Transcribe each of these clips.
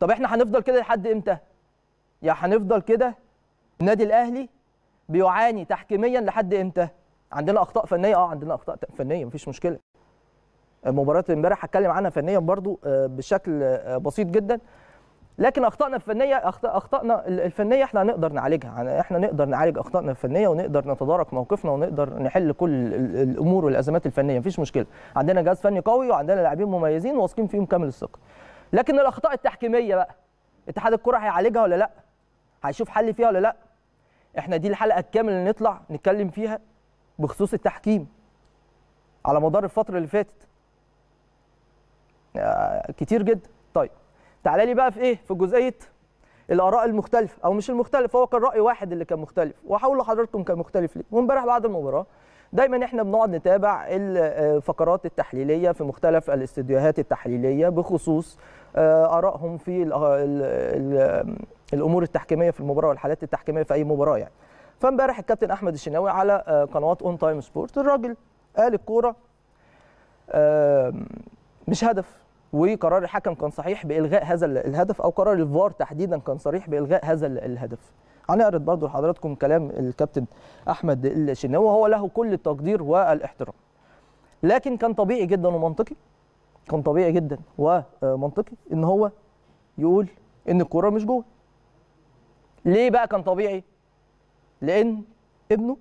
طب احنا هنفضل كده لحد امتى يا يعني هنفضل كده النادي الاهلي بيعاني تحكيميا لحد امتى عندنا اخطاء فنيه اه عندنا اخطاء فنيه مفيش مشكله مباراه امبارح هتكلم عنها فنيا برضو آه، بشكل آه، بسيط جدا لكن اخطائنا الفنيه اخطائنا الفنيه احنا هنقدر نعالجها يعني احنا نقدر نعالج اخطائنا الفنيه ونقدر نتدارك موقفنا ونقدر نحل كل الامور والازمات الفنيه مفيش مشكله عندنا جهاز فني قوي وعندنا لاعبين مميزين واثقين فيهم كامل الثقه لكن الاخطاء التحكيميه بقى اتحاد الكره هيعالجها ولا لا هيشوف حل فيها ولا لا احنا دي الحلقه الكامله اللي نطلع نتكلم فيها بخصوص التحكيم على مدار الفتره اللي فاتت آه، كتير جدا طيب تعالى لي بقى في ايه في جزئيه الاراء المختلفه او مش المختلفه هو كان راي واحد اللي كان مختلف وهقول لحضراتكم كان مختلف ليه وامبارح بعد المباراه دايما احنا بنقعد نتابع الفقرات آه، التحليليه في مختلف الاستديوهات التحليليه بخصوص آه، ارائهم في الـ آه، الـ الامور التحكيميه في المباراه والحالات التحكيميه في اي مباراه يعني فامبارح الكابتن احمد الشناوي على آه، قنوات اون تايم سبورت الراجل قال الكوره مش هدف وقرار الحكم كان صحيح بالغاء هذا الهدف او قرار الفار تحديدا كان صريح بالغاء هذا الهدف هنعرض برضو لحضراتكم كلام الكابتن احمد الشناوي وهو له كل التقدير والاحترام لكن كان طبيعي جدا ومنطقي كان طبيعي جدا ومنطقي ان هو يقول ان الكوره مش جوه ليه بقى كان طبيعي لان ابنه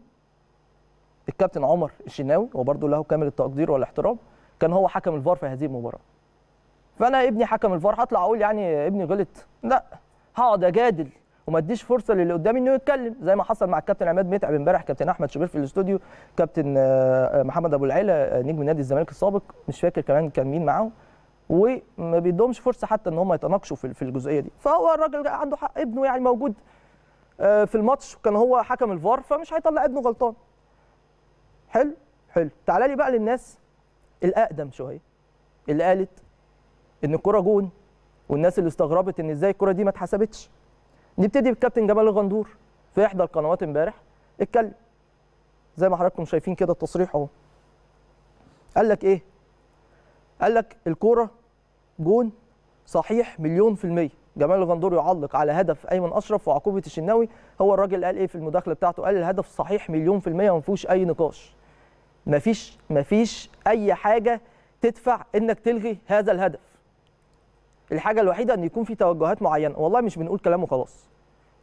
الكابتن عمر الشناوي وبرضه له كامل التقدير والاحترام كان هو حكم الفار في هذه المباراه فانا ابني حكم الفار هطلع اقول يعني ابني غلط لا هقعد اجادل وما اديش فرصه للي قدامي انه يتكلم زي ما حصل مع الكابتن عماد متعب امبارح كابتن احمد شوبير في الاستوديو كابتن آه، محمد ابو العيله آه، نجم نادي الزمالك السابق مش فاكر كمان كان مين معاهم وما بيدهمش فرصه حتى ان هم يتناقشوا في الجزئيه دي فهو الراجل عنده حق ابنه يعني موجود آه، في الماتش كان هو حكم الفار فمش هيطلع ابنه غلطان حلو حلو تعالى لي بقى للناس الاقدم شويه اللي قالت ان الكره جون والناس اللي استغربت ان ازاي الكره دي ما اتحسبتش نبتدي بالكابتن جمال الغندور في احدى القنوات امبارح اتكلم زي ما حضراتكم شايفين كده التصريح اهو قال لك ايه قال لك الكوره جون صحيح مليون في الميه جمال الغندور يعلق على هدف ايمن اشرف وعقوبه الشناوي هو الراجل قال ايه في المداخله بتاعته قال الهدف صحيح مليون في الميه وما فيهوش اي نقاش مفيش مفيش اي حاجه تدفع انك تلغي هذا الهدف الحاجه الوحيده ان يكون في توجهات معينه والله مش بنقول كلام وخلاص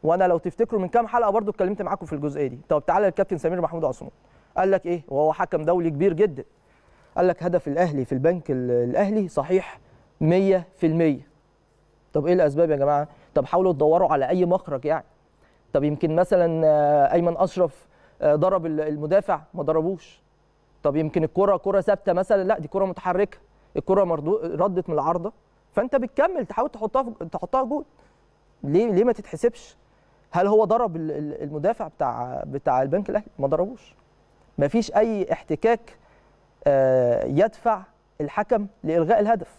وانا لو تفتكروا من كام حلقه برضو اتكلمت معاكم في الجزئيه دي طب تعالى الكابتن سمير محمود عثمان قال لك ايه وهو حكم دولي كبير جدا قال لك هدف الاهلي في البنك الاهلي صحيح 100% طب ايه الاسباب يا جماعه طب حاولوا تدوروا على اي مخرج يعني طب يمكن مثلا آه، ايمن اشرف آه، ضرب المدافع ما ضربوش طب يمكن الكره كره ثابته مثلا لا دي كره متحركه الكره ردت من العارضه فانت بتكمل تحاول تحطها تحطها جول ليه ليه ما تتحسبش هل هو ضرب المدافع بتاع بتاع البنك الاهلي ما ضربوش ما فيش اي احتكاك آه، يدفع الحكم لالغاء الهدف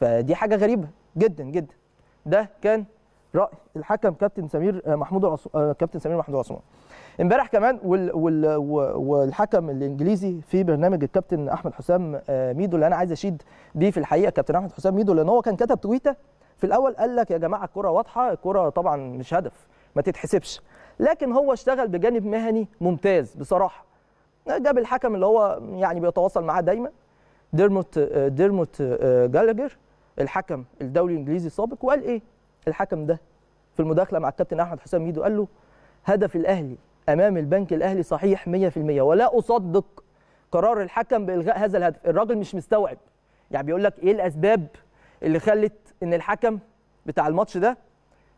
فدي حاجه غريبه جدا جدا ده كان راي الحكم كابتن سمير آه، محمود عص... آه، كابتن سمير محمود عثمان امبارح كمان وال... وال... والحكم الانجليزي في برنامج الكابتن احمد حسام آه، ميدو اللي انا عايز اشيد بيه في الحقيقه كابتن احمد حسام ميدو لان هو كان كتب تويته في الاول قال لك يا جماعه الكره واضحه الكره طبعا مش هدف ما تتحسبش لكن هو اشتغل بجانب مهني ممتاز بصراحه جاب الحكم اللي هو يعني بيتواصل معاه دايما ديرموت ديرموت جالاجر الحكم الدولي الانجليزي السابق وقال ايه الحكم ده في المداخله مع الكابتن احمد حسام ميدو قال له هدف الاهلي امام البنك الاهلي صحيح 100% ولا اصدق قرار الحكم بالغاء هذا الهدف الراجل مش مستوعب يعني بيقول لك ايه الاسباب اللي خلت ان الحكم بتاع الماتش ده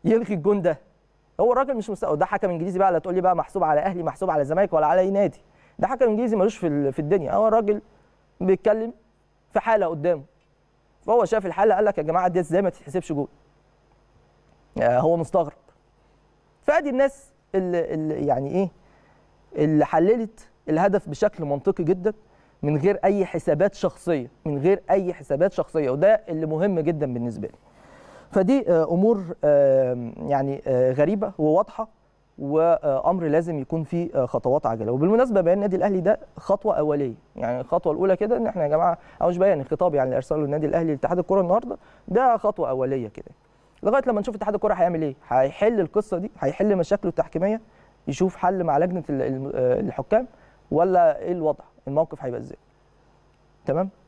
يلغي الجون ده هو الراجل مش مستوعب ده حكم انجليزي بقى لا تقول لي بقى محسوب على اهلي محسوب على زمالك ولا على اي نادي ده حكم انجليزي ملوش في في الدنيا هو الراجل بيتكلم في حاله قدامه فهو شاف الحاله قال لك يا جماعه دي ازاي ما تتحسبش جول آه، هو مستغرب فادي الناس اللي, اللي يعني ايه اللي حللت الهدف بشكل منطقي جدا من غير اي حسابات شخصيه من غير اي حسابات شخصيه وده اللي مهم جدا بالنسبه لي فدي آه، امور يعني آه، غريبه وواضحه وامر لازم يكون فيه خطوات عاجله وبالمناسبه بيان النادي الاهلي ده خطوه اوليه يعني الخطوه الاولى كده ان احنا يا جماعه او مش بيان الخطاب يعني اللي ارسله النادي الاهلي لاتحاد الكره النهارده ده خطوه اوليه كده لغايه لما نشوف اتحاد الكره هيعمل ايه هيحل القصه دي هيحل مشاكله التحكيميه يشوف حل مع لجنه الحكام ولا ايه الوضع الموقف هيبقى ازاي تمام